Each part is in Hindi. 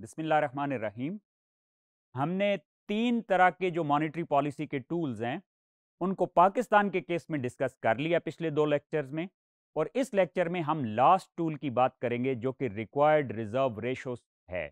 बिसमिल्ल रहीम हमने तीन तरह के जो मॉनिटरी पॉलिसी के टूल्स हैं उनको पाकिस्तान के केस में डिस्कस कर लिया पिछले दो लेक्चर्स में और इस लेक्चर में हम लास्ट टूल की बात करेंगे जो कि रिक्वायर्ड रिजर्व रेशो है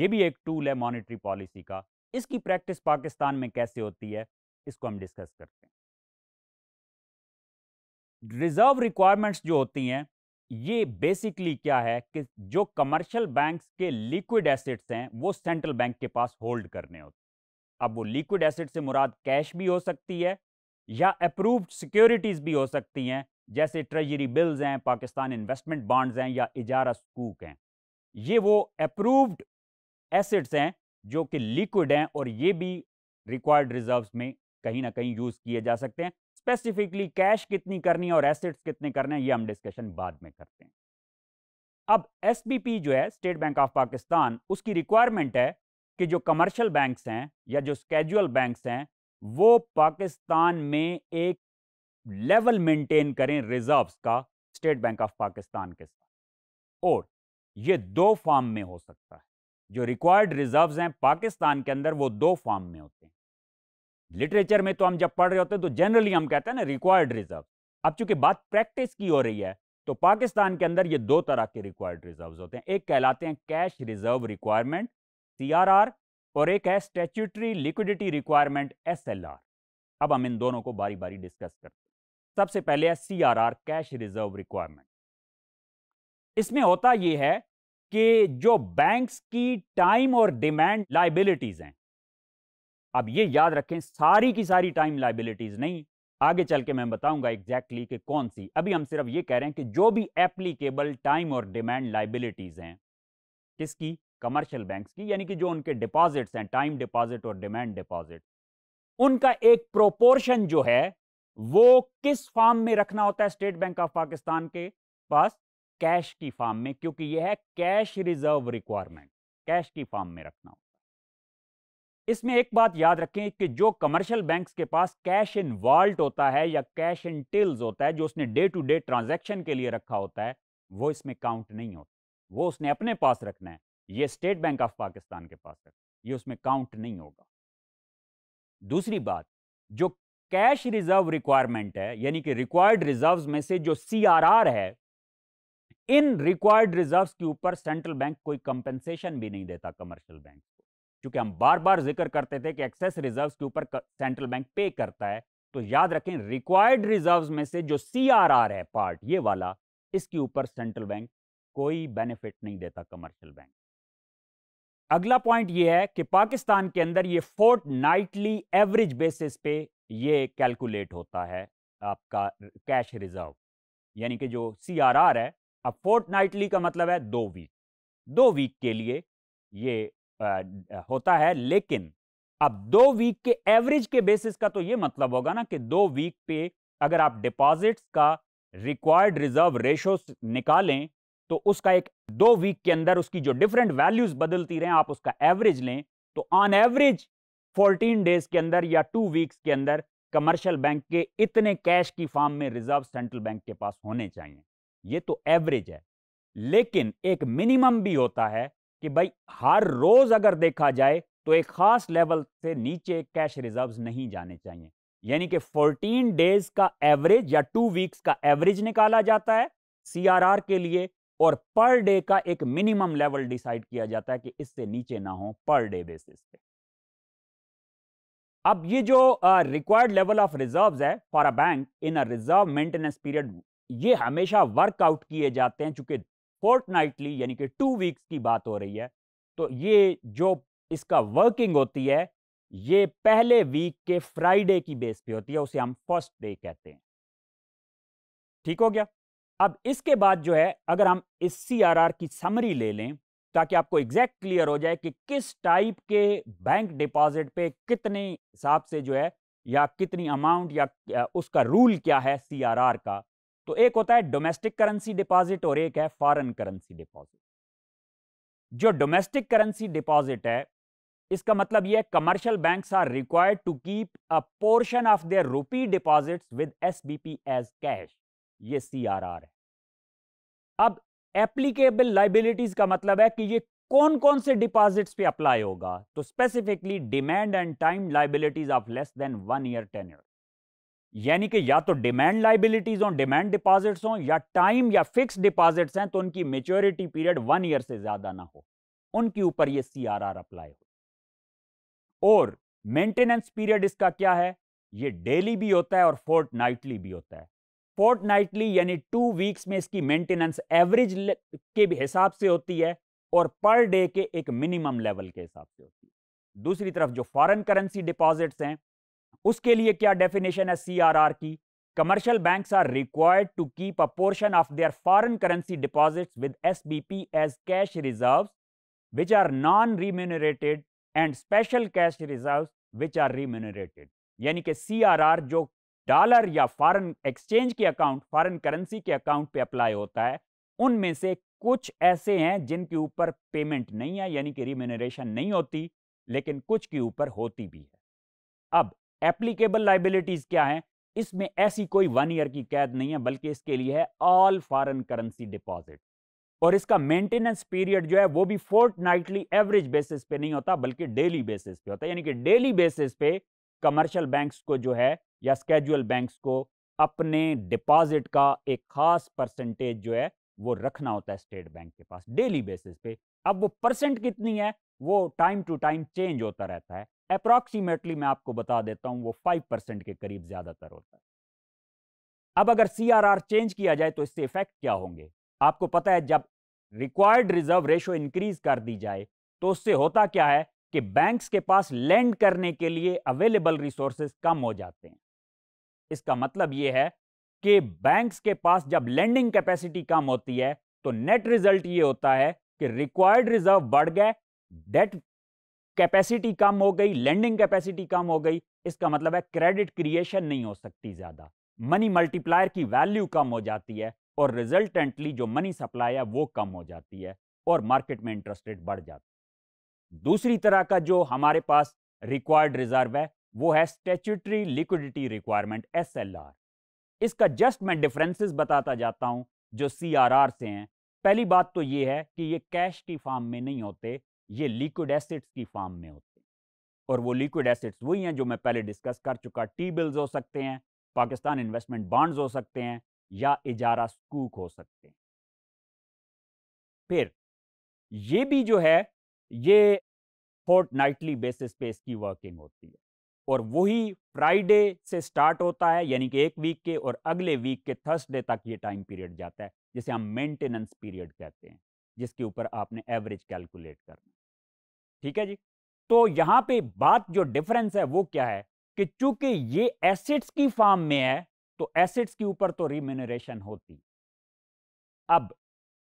ये भी एक टूल है मॉनिटरी पॉलिसी का इसकी प्रैक्टिस पाकिस्तान में कैसे होती है इसको हम डिस्कस करते हैं रिजर्व रिक्वायरमेंट्स जो होती हैं ये बेसिकली क्या है कि जो कमर्शियल बैंक्स के लिक्विड एसेट्स हैं वो सेंट्रल बैंक के पास होल्ड करने होते अब वो लिक्विड एसेट से मुराद कैश भी हो सकती है या अप्रूव्ड सिक्योरिटीज़ भी हो सकती हैं जैसे ट्रेजरी बिल्स हैं पाकिस्तान इन्वेस्टमेंट बॉन्ड्स हैं या इजारा सकूक हैं ये वो अप्रूव्ड एसेट्स हैं जो कि लिक्विड हैं और ये भी रिक्वायर्ड रिजर्व्स में कहीं ना कहीं यूज़ किए जा सकते हैं स्पेसिफिकली कैश कितनी करनी है और एसेट्स कितने करने हैं ये हम डिस्कशन बाद में करते हैं अब एस जो है स्टेट बैंक ऑफ पाकिस्तान उसकी रिक्वायरमेंट है कि जो कमर्शियल बैंक्स हैं या जो स्केजुअल बैंक्स हैं वो पाकिस्तान में एक लेवल मेंटेन करें रिजर्व्स का स्टेट बैंक ऑफ पाकिस्तान के साथ और ये दो फॉर्म में हो सकता है जो रिक्वायर्ड रिजर्व्स हैं पाकिस्तान के अंदर वो दो फॉर्म में होते हैं लिटरेचर में तो हम जब पढ़ रहे होते हैं तो जनरली हम कहते हैं ना रिक्वायर्ड रिजर्व अब चूंकि बात प्रैक्टिस की हो रही है तो पाकिस्तान के अंदर ये दो तरह के रिक्वायर्ड रिजर्व होते हैं एक कहलाते हैं कैश रिजर्व रिक्वायरमेंट सी और एक है स्टेचुटरी लिक्विडिटी रिक्वायरमेंट एस अब हम इन दोनों को बारी बारी डिस्कस करते हैं सबसे पहले है सी कैश रिजर्व रिक्वायरमेंट इसमें होता यह है कि जो बैंक्स की टाइम और डिमांड लाइबिलिटीज हैं अब ये याद रखें सारी की सारी टाइम लाइबिलिटीज नहीं आगे चल के मैं बताऊंगा एग्जैक्टली exactly कौन सी अभी हम सिर्फ ये कह रहे हैं कि जो भी एप्लीकेबल टाइम और डिमांड लाइबिलिटीज हैं किसकी कमर्शियल बैंक्स की यानी कि जो उनके डिपॉजिट्स हैं टाइम डिपॉजिट और डिमांड डिपॉजिट उनका एक प्रोपोर्शन जो है वो किस फॉर्म में रखना होता है स्टेट बैंक ऑफ पाकिस्तान के पास कैश की फॉर्म में क्योंकि यह है कैश रिजर्व रिक्वायरमेंट कैश की फॉर्म में रखना होता है इसमें एक बात याद रखें कि जो कमर्शियल बैंक्स के पास कैश इन वॉल्ट होता है या कैश इन टिल्स होता है जो उसने डे टू डे ट्रांजैक्शन के लिए रखा होता है वो इसमें काउंट नहीं होता वो उसने अपने पास रखना है ये स्टेट बैंक ऑफ पाकिस्तान के पास रखना ये उसमें काउंट नहीं होगा दूसरी बात जो कैश रिजर्व रिक्वायरमेंट है यानी कि रिक्वायर्ड रिजर्व में से जो सी है इन रिक्वायर्ड रिजर्व के ऊपर सेंट्रल बैंक कोई कंपेंसेशन भी नहीं देता कमर्शियल बैंक क्योंकि हम बार बार जिक्र करते थे कि एक्सेस रिजर्व्स के ऊपर सेंट्रल बैंक पे करता है तो याद रखें रिक्वायर्ड रिजर्व्स में से जो सीआरआर है पार्ट ये वाला इसके ऊपर सेंट्रल बैंक कोई बेनिफिट नहीं देता कमर्शियल बैंक अगला पॉइंट ये है कि पाकिस्तान के अंदर ये फोर्ट नाइटली एवरेज बेसिस पे ये कैलकुलेट होता है आपका कैश रिजर्व यानी कि जो सी है अब फोर्ट नाइटली का मतलब है दो वीक दो वीक के लिए ये होता है लेकिन अब दो वीक के एवरेज के बेसिस का तो ये मतलब होगा ना कि दो वीक पे अगर आप डिपॉजिट्स का रिक्वायर्ड रिजर्व रेशो निकालें तो उसका एक दो वीक के अंदर उसकी जो डिफरेंट वैल्यूज बदलती रहे आप उसका एवरेज लें तो ऑन एवरेज 14 डेज के अंदर या टू वीक्स के अंदर कमर्शियल बैंक के इतने कैश की फॉर्म में रिजर्व सेंट्रल बैंक के पास होने चाहिए ये तो एवरेज है लेकिन एक मिनिमम भी होता है कि भाई हर रोज़ अगर देखा जाए तो एक ख़ास लेवल से नीचे कैश रिजर्व्स नहीं जाने चाहिए यानी कि 14 डेज का एवरेज या टू वीक्स का एवरेज निकाला जाता है सीआरआर के लिए और पर डे का एक मिनिमम लेवल डिसाइड किया जाता है कि इससे नीचे ना हो पर डे बेसिस पे अब ये जो रिक्वायर्ड लेवल ऑफ रिजर्व्स है for a bank in a reserve maintenance period ये हमेशा वर्कआउट किए जाते हैं चूंकि फोर्टनाइटली यानी कि टू वीक्स की बात हो रही है तो ये जो इसका वर्किंग होती है ये पहले वीक के फ्राइडे की बेस पे होती है उसे हम फर्स्ट डे कहते हैं ठीक हो गया अब इसके बाद जो है अगर हम इस सी की समरी ले लें ताकि आपको एग्जैक्ट क्लियर हो जाए कि किस टाइप के बैंक डिपॉजिट पे कितने हिसाब से जो है या कितनी अमाउंट या उसका रूल क्या है सी का तो एक होता है डोमेस्टिक करेंसी डिपॉजिट और एक है फॉरेन करेंसी डिपॉजिट जो डोमेस्टिक करेंसी डिपॉजिट है इसका मतलब यह commercial banks are required to keep a portion of their rupee deposits with SBP as cash ये सीआरआर है अब एप्लीकेबल लाइबिलिटीज का मतलब है कि ये कौन कौन से डिपॉजिट्स पे अप्लाई होगा तो specifically demand and time liabilities of less than one year ten यानी कि या तो डिमांड लाइबिलिटीज हों डिमांड डिपॉजिट्स हों या टाइम या फिक्स डिपॉजिट्स हैं तो उनकी मेच्योरिटी पीरियड वन ईयर से ज़्यादा ना हो उनके ऊपर ये सी आर आर अप्लाई हो और मेंटेनेंस पीरियड इसका क्या है ये डेली भी होता है और फोर्ट नाइटली भी होता है फोर्ट नाइटली यानी टू वीक्स में इसकी मेंटेनेंस एवरेज के हिसाब से होती है और पर डे के एक मिनिमम लेवल के हिसाब से होती है दूसरी तरफ जो फॉरेन करेंसी डिपॉजिट्स हैं उसके लिए क्या डेफिनेशन है सी आर आर की commercial bank are required to keep a portion of their foreign currency deposit with SBP as cash reserves which are non remunerated and special cash reserve which are remunerated यानी कि सी आर आर जो डॉलर या फॉरन एक्सचेंज के अकाउंट फॉरन करेंसी के अकाउंट पे अप्लाई होता है उनमें से कुछ ऐसे हैं जिनके ऊपर पेमेंट नहीं है यानी कि रिम्यूनरेशन नहीं होती लेकिन कुछ के ऊपर होती भी है अब एप्लीकेबल लाइबिलिटीज क्या हैं इसमें ऐसी कोई वन ईयर की कैद नहीं है बल्कि इसके लिए है ऑल फॉरन करेंसी डिपॉजिट और इसका मेंटेनेंस पीरियड जो है वो भी फोर्ट नाइटली एवरेज बेसिस पे नहीं होता बल्कि डेली बेसिस पे होता है यानी कि डेली बेसिस पे कमर्शियल बैंक्स को जो है या स्केजुअल बैंक्स को अपने डिपॉजिट का एक खास परसेंटेज जो है वो रखना होता है स्टेट बैंक के पास डेली बेसिस पे अब वो परसेंट कितनी है वो टाइम टू टाइम चेंज होता रहता है अप्रॉक्सीमेटली मैं आपको बता देता हूं वो फाइव परसेंट के करीब ज्यादातर होता है अब अगर सीआरआर चेंज किया जाए तो इससे इफेक्ट क्या होंगे आपको पता है जब रिक्वायर्ड रिजर्व रेशो इंक्रीज कर दी जाए तो उससे होता क्या है कि बैंक्स के पास लैंड करने के लिए अवेलेबल रिसोर्सेस कम हो जाते हैं इसका मतलब यह है कि बैंक्स के पास जब लैंडिंग कैपेसिटी कम होती है तो नेट रिजल्ट यह होता है कि रिक्वायर्ड रिजर्व बढ़ गए डेट कैपेसिटी कम हो गई लैंडिंग कैपेसिटी कम हो गई इसका मतलब है क्रेडिट क्रिएशन नहीं हो सकती ज़्यादा मनी मल्टीप्लायर की वैल्यू कम हो जाती है और रिजल्टेंटली जो मनी सप्लाई है वो कम हो जाती है और मार्केट में इंटरेस्ट रेट बढ़ जाती है दूसरी तरह का जो हमारे पास रिक्वायर्ड रिजर्व है वो है स्टेचुटरी लिक्विडिटी रिक्वायरमेंट एस इसका जस्ट मैं डिफरेंसेस बताता जाता हूँ जो सी से हैं पहली बात तो ये है कि ये कैश की फॉर्म में नहीं होते ये लिक्विड एसिड्स की फॉर्म में होते हैं और वो लिक्विड एसिड्स वही हैं जो मैं पहले डिस्कस कर चुका टी बिल्स हो सकते हैं पाकिस्तान इन्वेस्टमेंट बॉन्ड्स हो सकते हैं या इजारा स्कूक हो सकते हैं फिर ये भी जो है ये फोर्ट नाइटली बेसिस पे इसकी वर्किंग होती है और वही फ्राइडे से स्टार्ट होता है यानी कि एक वीक के और अगले वीक के थर्सडे तक ये टाइम पीरियड जाता है जिसे हम मेंटेनेंस पीरियड कहते हैं जिसके ऊपर आपने एवरेज कैलकुलेट करना ठीक है जी तो यहां पे बात जो डिफरेंस है वो क्या है कि चूंकि ये एसिड्स की फॉर्म में है तो एसिड्स के ऊपर तो रिमिनरेशन होती अब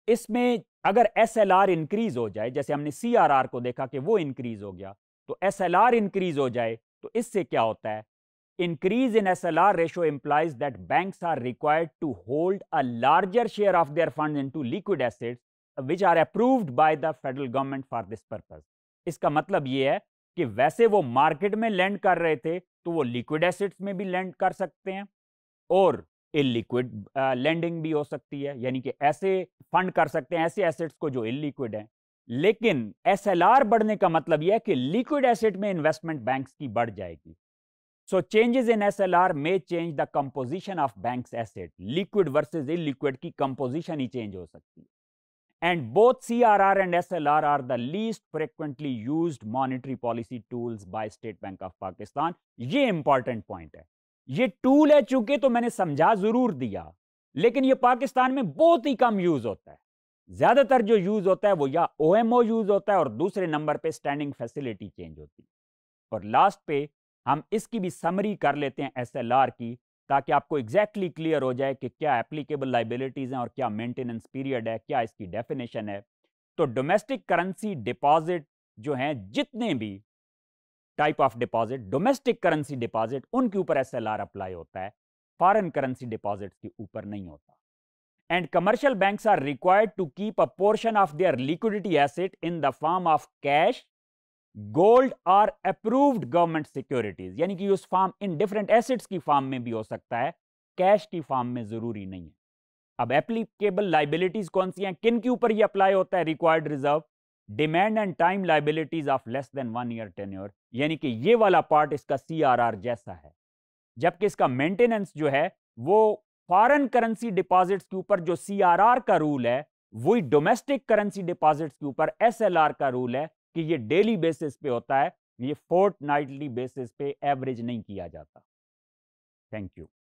इसमें अगर एस एल आर इंक्रीज हो जाए जैसे हमने सी आर आर को देखा कि वो इंक्रीज हो गया तो एस एल आर इंक्रीज हो जाए तो इससे क्या होता है increase in SLR ratio implies that banks are required to hold a larger share of their into liquid assets which are approved by the federal government for this purpose इसका मतलब ये है कि वैसे वो मार्केट में लैंड कर रहे थे तो वो लिक्विड एसेट्स में भी लैंड कर सकते हैं और इलिक्विड लैंडिंग भी हो सकती है यानी कि ऐसे फंड कर सकते हैं ऐसे एसेट्स को जो इलिक्विड हैं लेकिन एस बढ़ने का मतलब यह है कि लिक्विड एसेट में इन्वेस्टमेंट बैंक्स की बढ़ जाएगी so changes in S L R may change the composition of bank asset liquid versus liquid की कंपोजिशन ही चेंज हो सकती है and both CRR and SLR are the least frequently used monetary policy tools by State Bank of Pakistan. ये important point है ये टूल है चूंकि तो मैंने समझा जरूर दिया लेकिन ये पाकिस्तान में बहुत ही कम यूज होता है ज्यादातर जो यूज होता है वो या ओ एम ओ यूज होता है और दूसरे नंबर पे स्टैंडिंग फैसिलिटी चेंज होती है और लास्ट पे हम इसकी भी समरी कर लेते हैं एस एल आर की ताकि आपको एग्जैक्टली exactly क्लियर हो जाए कि क्या एप्लीकेबल लाइबिलिटीज़ हैं और क्या मेंटेनेंस पीरियड है क्या इसकी डेफिनेशन है तो डोमेस्टिक करेंसी डिपॉजिट जो हैं जितने भी type of deposit domestic currency deposit उनके ऊपर एस अप्लाई होता है फॉरन करेंसी डिपॉजिट के ऊपर नहीं होता and commercial bank are required to keep a portion of their liquidity asset in the form of cash gold or approved government securities यानी कि उस फॉर्म इन डिफरेंट एसेट्स की फॉर्म में भी हो सकता है कैश की फॉर्म में जरूरी नहीं है अब एप्लीकेबल लाइबिलिटीज कौन सी हैं किन के ऊपर ये अप्लाई होता है required reserve demand and time liabilities of less than one year tenure यानी कि ये वाला पार्ट इसका सी जैसा है जबकि इसका मेंटेनेंस जो है वो फॉरेन करेंसी डिपॉजिट्स के ऊपर जो सी का रूल है वही डोमेस्टिक करेंसी डिपॉजिट्स के ऊपर एस का रूल है कि ये डेली बेसिस पे होता है ये फोर्थ नाइटली बेसिस पे एवरेज नहीं किया जाता थैंक यू